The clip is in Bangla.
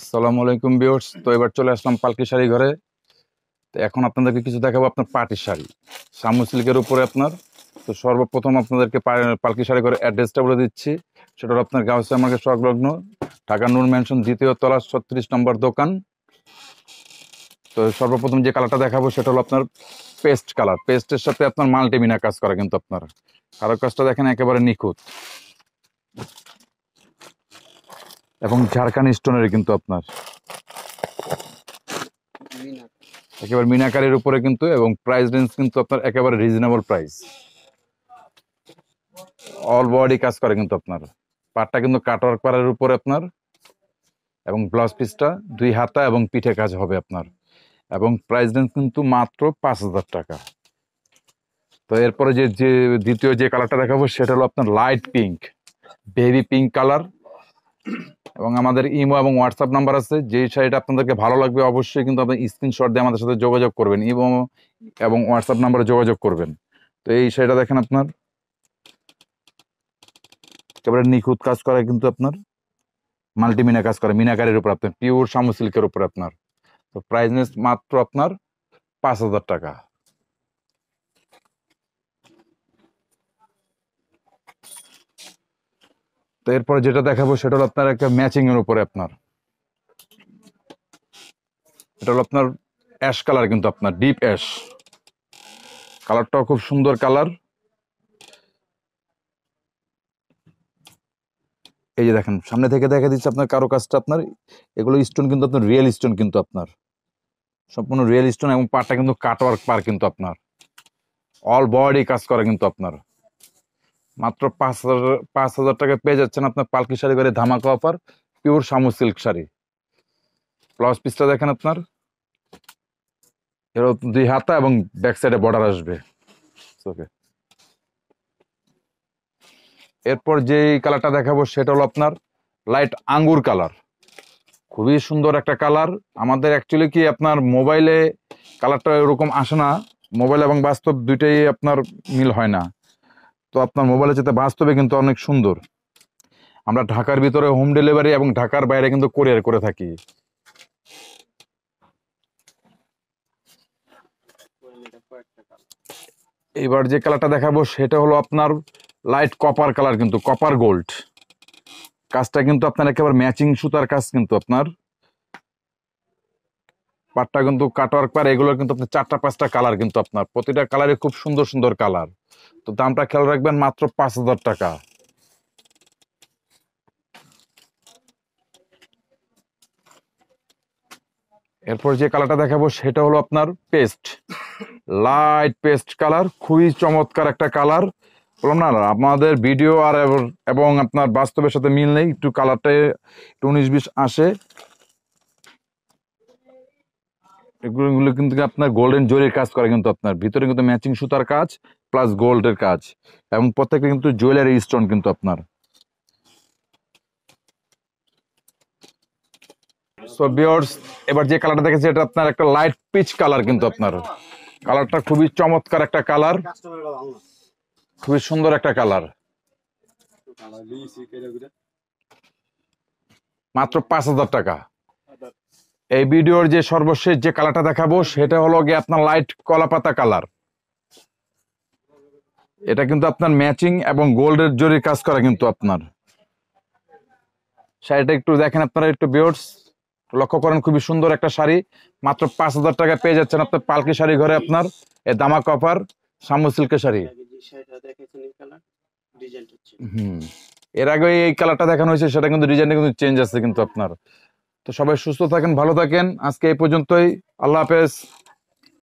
আসসালামু আলাইকুম বিওর্স তো এবার চলে আসলাম পালকি শাড়ি ঘরে তো এখন আপনাদেরকে কিছু দেখাবো আপনার পাটের শাড়ি শামু সিল্কের উপরে আপনার তো সর্বপ্রথম আপনাদেরকে পালকি শাড়ি ঘরে অ্যাড্রেসটা বলে দিচ্ছি সেটা হলো আপনার গাউসে আমাকে সংলগ্ন ঢাকা নূর ম্যানশন দ্বিতীয় তলা ছত্রিশ নম্বর দোকান তো সর্বপ্রথম যে কালারটা দেখাবো সেটা হলো আপনার পেস্ট কালার পেস্টের সাথে আপনার মাল্টিমিনা কাজ করা কিন্তু আপনার কারো কাজটা দেখেন একেবারে নিখুঁত এবং ঝাড়খান স্টোনের কিন্তু আপনার একেবারে মিনাকারের উপরে কিন্তু এবং প্রাইস রেঞ্জ কিন্তু আপনার একেবারে রিজনেবল প্রাইস অল বডি কাজ করে কিন্তু আপনার পাটটা কিন্তু কাটওয়ার্ক পারের উপরে আপনার এবং ব্লাউজ পিসটা দুই হাতা এবং পিঠে কাজ হবে আপনার এবং প্রাইস রেঞ্জ কিন্তু মাত্র পাঁচ হাজার টাকা তো এরপরে যে যে দ্বিতীয় যে কালারটা দেখাবো সেটা হলো আপনার light pink baby pink colour এবং আমাদের ইমো এবং হোয়াটসঅ্যাপ নাম্বার আছে যেই শাড়িটা আপনাদেরকে ভালো লাগবে অবশ্যই কিন্তু আপনি স্ক্রিনশট দিয়ে আমাদের সাথে যোগাযোগ করবেন ইমো এবং হোয়াটসঅ্যাপ নাম্বারে যোগাযোগ করবেন তো এই শাড়িটা দেখেন আপনার একেবারে নিখুঁত কাজ করা কিন্তু আপনার মাল্টিমিনা কাজ করে মিনাকারের উপর আপনার পিওর সামু সিল্কের উপর আপনার তো প্রাইস মাত্র আপনার পাঁচ হাজার টাকা এরপরে যেটা দেখাবো সেটা হলো আপনার একটা ম্যাচিং এর উপরে আপনার এটা হলো আপনার অ্যাশ কালার কিন্তু আপনার ডিপ অ্যাশ কালারটাও খুব সুন্দর কালার এই যে দেখেন সামনে থেকে দেখা দিচ্ছে আপনার কারো কাজটা আপনার এগুলো স্টোন কিন্তু আপনার রিয়েল স্টোন কিন্তু আপনার সম্পূর্ণ রিয়েল স্টোন এবং পাটা কিন্তু কাটওয়ার্ক পার কিন্তু আপনার অল বডি কাজ করা কিন্তু আপনার মাত্র পাঁচ হাজার পাঁচ হাজার টাকা পেয়ে যাচ্ছেন আপনার পালকি শাড়ি করে ধামাকা অফার পিওর শামু সিল্ক শাড়ি ব্লাউজ পিসটা দেখেন আপনার এর দুই হাতা এবং ব্যাক সাইডে বর্ডার আসবে ওকে এরপর যে কালারটা দেখাবো সেটা হলো আপনার লাইট আঙ্গুর কালার খুবই সুন্দর একটা কালার আমাদের অ্যাকচুয়ালি কি আপনার মোবাইলে কালারটা এরকম আসে না মোবাইল এবং বাস্তব দুইটাই আপনার মিল হয় না তো আপনার মোবাইলের চেয়ে বাস্তবে কিন্তু অনেক সুন্দর আমরা ঢাকার ভিতরে হোম ডেলিভারি এবং ঢাকার বাইরে কিন্তু কোরিয়ার করে থাকি এবার যে কালারটা দেখাবো সেটা হলো আপনার লাইট কপার কালার কিন্তু কপার গোল্ড কাজটা কিন্তু আপনার একেবারে ম্যাচিং সুতার কাজ কিন্তু আপনার পাটটা কিন্তু কাটওয়ার্ক পার এগুলোর কিন্তু আপনার চারটা পাঁচটা কালার কিন্তু আপনার প্রতিটা কালারে খুব সুন্দর সুন্দর কালার তো দামটা খেয়াল রাখবেন মাত্র পাঁচ হাজার টাকা এরপর যে কালারটা দেখাবো সেটা হলো আপনার পেস্ট লাইট পেস্ট কালার খুবই চমৎকার একটা কালার বললাম না আমাদের ভিডিও আর এবং আপনার বাস্তবের সাথে মিল নেই একটু কালারটা একটু উনিশ বিশ আসে এগুলো কিন্তু আপনার গোল্ডেন জোরের কাজ করে কিন্তু আপনার ভিতরে কিন্তু ম্যাচিং সুতার কাজ প্লাস গোল্ডের কাজ এবং প্রত্যেকে কিন্তু জুয়েলারি স্টোন কিন্তু আপনার সো এবার যে কালারটা দেখেছি এটা আপনার একটা লাইট পিচ কালার কিন্তু আপনার কালারটা খুবই চমৎকার একটা কালার খুবই সুন্দর একটা কালার মাত্র পাঁচ হাজার টাকা এই ভিডিওর যে সর্বশেষ যে কালারটা দেখাবো সেটা হলো গিয়ে আপনার লাইট কলাপাতা কালার এটা কিন্তু আপনার ম্যাচিং এবং গোল্ডের জরির কাজ করা কিন্তু আপনার শাড়িটা একটু দেখেন আপনারা একটু বিয়ার্স লক্ষ্য করেন খুবই সুন্দর একটা শাড়ি মাত্র পাঁচ হাজার টাকা পেয়ে যাচ্ছেন আপনার পালকি শাড়ি ঘরে আপনার এ দামা কপার সামু সিল্কের শাড়ি হুম এর আগে এই কালারটা দেখানো হয়েছে সেটা কিন্তু ডিজাইনটা কিন্তু চেঞ্জ আছে কিন্তু আপনার তো সবাই সুস্থ থাকেন ভালো থাকেন আজকে এই পর্যন্তই আল্লাহ হাফেজ